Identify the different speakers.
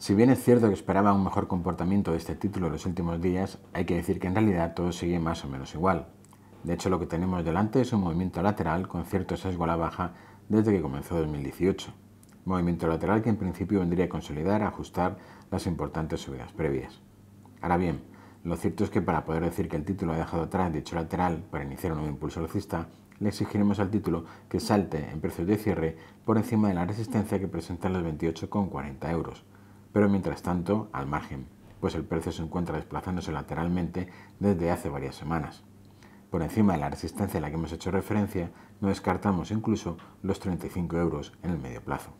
Speaker 1: Si bien es cierto que esperaba un mejor comportamiento de este título en los últimos días, hay que decir que en realidad todo sigue más o menos igual. De hecho, lo que tenemos delante es un movimiento lateral con cierto sesgo a la baja desde que comenzó 2018. Movimiento lateral que en principio vendría a consolidar, a ajustar las importantes subidas previas. Ahora bien, lo cierto es que para poder decir que el título ha dejado atrás dicho lateral para iniciar un nuevo impulso alcista, le exigiremos al título que salte en precios de cierre por encima de la resistencia que presentan los 28,40 euros pero mientras tanto al margen, pues el precio se encuentra desplazándose lateralmente desde hace varias semanas. Por encima de la resistencia a la que hemos hecho referencia, no descartamos incluso los 35
Speaker 2: euros en el medio plazo.